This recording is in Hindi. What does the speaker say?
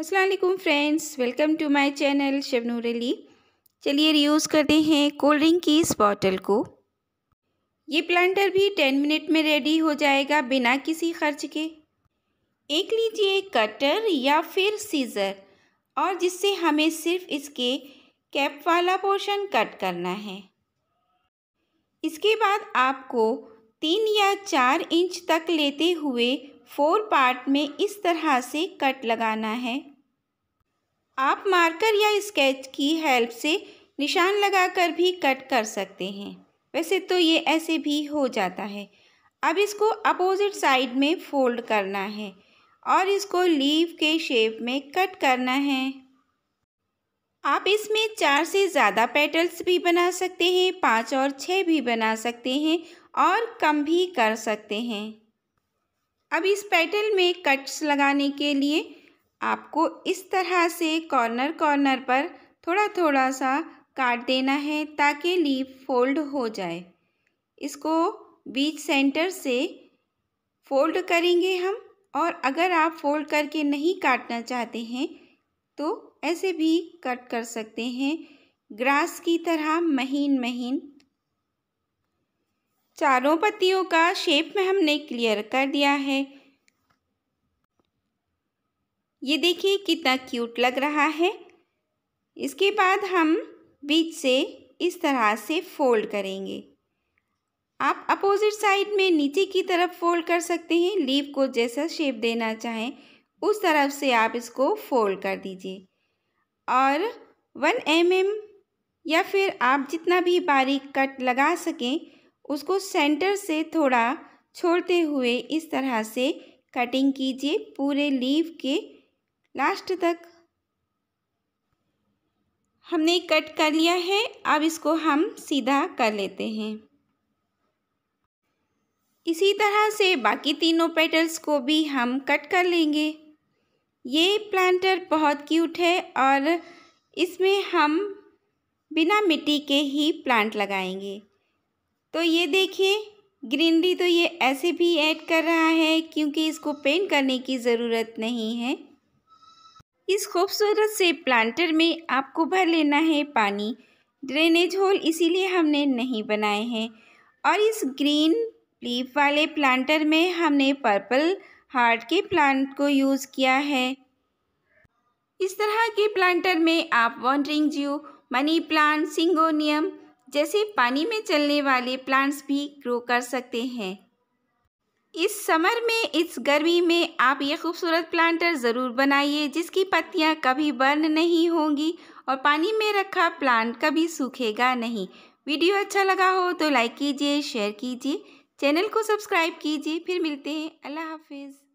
Aslam friends welcome to my channel Shabnoor Ali चलिए रियूज़ करते हैं कोल्ड ड्रिंक की इस बॉटल को ये प्लांटर भी टेन मिनट में रेडी हो जाएगा बिना किसी खर्च के एक लीजिए कटर या फिर सीज़र और जिससे हमें सिर्फ इसके कैप वाला पोर्शन कट करना है इसके बाद आपको तीन या चार इंच तक लेते हुए फोर पार्ट में इस तरह से कट लगाना है आप मार्कर या स्केच की हेल्प से निशान लगाकर भी कट कर सकते हैं वैसे तो ये ऐसे भी हो जाता है अब इसको अपोजिट साइड में फोल्ड करना है और इसको लीव के शेप में कट करना है आप इसमें चार से ज़्यादा पेटल्स भी बना सकते हैं पाँच और छह भी बना सकते हैं और कम भी कर सकते हैं अब इस पेटल में कट्स लगाने के लिए आपको इस तरह से कॉर्नर कॉर्नर पर थोड़ा थोड़ा सा काट देना है ताकि लीफ फोल्ड हो जाए इसको बीच सेंटर से फोल्ड करेंगे हम और अगर आप फोल्ड करके नहीं काटना चाहते हैं तो ऐसे भी कट कर सकते हैं ग्रास की तरह महीन महीन चारों पत्तियों का शेप में हमने क्लियर कर दिया है ये देखिए कितना क्यूट लग रहा है इसके बाद हम बीच से इस तरह से फोल्ड करेंगे आप अपोजिट साइड में नीचे की तरफ फोल्ड कर सकते हैं लीव को जैसा शेप देना चाहें उस तरफ से आप इसको फोल्ड कर दीजिए और वन एम mm या फिर आप जितना भी बारीक कट लगा सकें उसको सेंटर से थोड़ा छोड़ते हुए इस तरह से कटिंग कीजिए पूरे लीव के लास्ट तक हमने कट कर लिया है अब इसको हम सीधा कर लेते हैं इसी तरह से बाकी तीनों पेटल्स को भी हम कट कर लेंगे ये प्लांटर बहुत क्यूट है और इसमें हम बिना मिट्टी के ही प्लांट लगाएंगे तो ये देखिए ग्रीनरी तो ये ऐसे भी ऐड कर रहा है क्योंकि इसको पेंट करने की ज़रूरत नहीं है इस खूबसूरत से प्लांटर में आपको भर लेना है पानी ड्रेनेज होल इसीलिए हमने नहीं बनाए हैं और इस ग्रीन लीफ वाले प्लांटर में हमने पर्पल हार्ट के प्लांट को यूज़ किया है इस तरह के प्लांटर में आप वॉन्ड्रिंग जू मनी प्लांट सिंगोनियम जैसे पानी में चलने वाले प्लांट्स भी ग्रो कर सकते हैं इस समर में इस गर्मी में आप ये खूबसूरत प्लांटर ज़रूर बनाइए जिसकी पत्तियाँ कभी बर्न नहीं होंगी और पानी में रखा प्लांट कभी सूखेगा नहीं वीडियो अच्छा लगा हो तो लाइक कीजिए शेयर कीजिए चैनल को सब्सक्राइब कीजिए फिर मिलते हैं अल्लाह हाफिज़